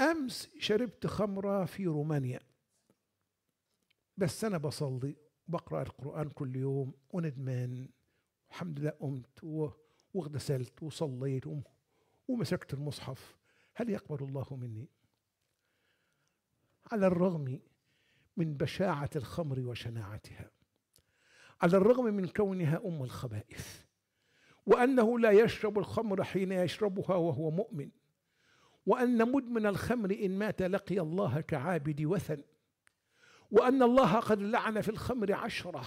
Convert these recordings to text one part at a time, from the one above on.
امس شربت خمره في رومانيا بس انا بصلي وبقرا القران كل يوم وندمان الحمد لله قمت واغتسلت وصليت ومسكت المصحف هل يقبل الله مني على الرغم من بشاعه الخمر وشناعتها على الرغم من كونها ام الخبائث وانه لا يشرب الخمر حين يشربها وهو مؤمن وأن مدمن الخمر إن مات لقي الله كعابد وثن وأن الله قد لعن في الخمر عشرة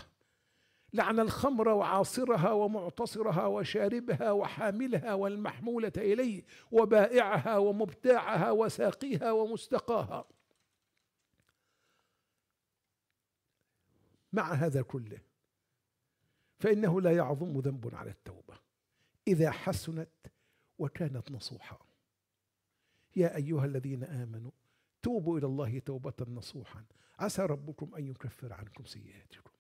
لعن الخمر وعاصرها ومعتصرها وشاربها وحاملها والمحمولة إليه وبائعها ومبتاعها وساقيها ومستقاها مع هذا كله فإنه لا يعظم ذنب على التوبة إذا حسنت وكانت نصوحاً يا أيها الذين آمنوا توبوا إلى الله توبة نصوحا عسى ربكم أن يكفر عنكم سيئاتكم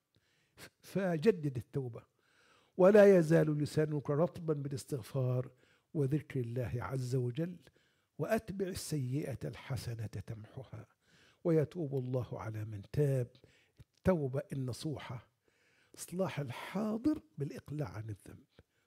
فجدد التوبة ولا يزال لسانك رطبا بالاستغفار وذكر الله عز وجل وأتبع السيئة الحسنة تمحها ويتوب الله على من تاب التوبة النصوحة إصلاح الحاضر بالإقلاع عن الذنب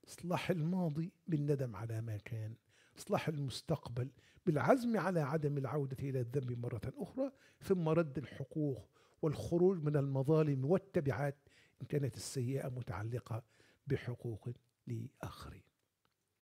إصلاح الماضي بالندم على ما كان إصلاح المستقبل بالعزم على عدم العودة إلى الذنب مرة أخرى ثم رد الحقوق والخروج من المظالم والتبعات إن كانت السيئة متعلقة بحقوق لآخرين